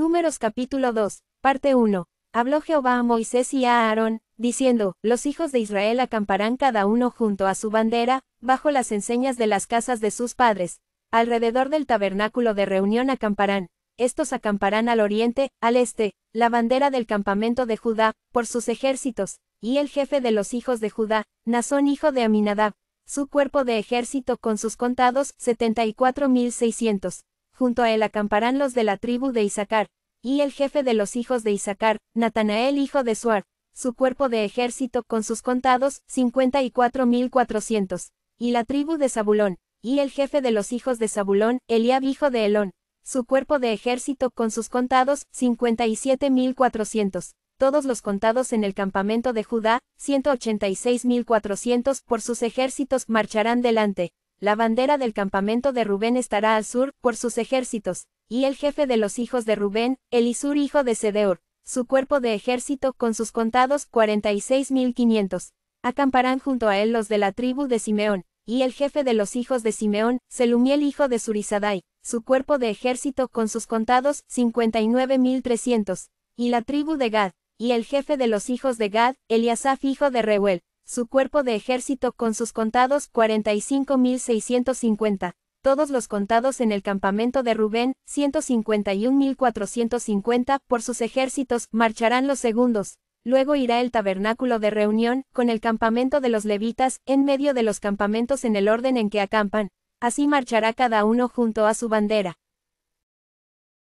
Números capítulo 2, parte 1. Habló Jehová a Moisés y a Aarón, diciendo, Los hijos de Israel acamparán cada uno junto a su bandera, bajo las enseñas de las casas de sus padres. Alrededor del tabernáculo de reunión acamparán. Estos acamparán al oriente, al este, la bandera del campamento de Judá, por sus ejércitos, y el jefe de los hijos de Judá, Nazón hijo de Aminadab, su cuerpo de ejército con sus contados, 74.600 junto a él acamparán los de la tribu de Isaacar, y el jefe de los hijos de Isaacar, Natanael hijo de Suar, su cuerpo de ejército con sus contados, 54.400, y la tribu de Zabulón, y el jefe de los hijos de Zabulón, Eliab hijo de Elón, su cuerpo de ejército con sus contados, 57.400, todos los contados en el campamento de Judá, 186.400 por sus ejércitos marcharán delante, la bandera del campamento de Rubén estará al sur, por sus ejércitos, y el jefe de los hijos de Rubén, Elisur hijo de Sedeor. su cuerpo de ejército con sus contados 46.500, acamparán junto a él los de la tribu de Simeón, y el jefe de los hijos de Simeón, Selumiel hijo de Surizadai, su cuerpo de ejército con sus contados 59.300, y la tribu de Gad, y el jefe de los hijos de Gad, Eliasaf hijo de Reuel, su cuerpo de ejército con sus contados 45.650, todos los contados en el campamento de Rubén, 151.450, por sus ejércitos, marcharán los segundos. Luego irá el tabernáculo de reunión, con el campamento de los levitas, en medio de los campamentos en el orden en que acampan. Así marchará cada uno junto a su bandera.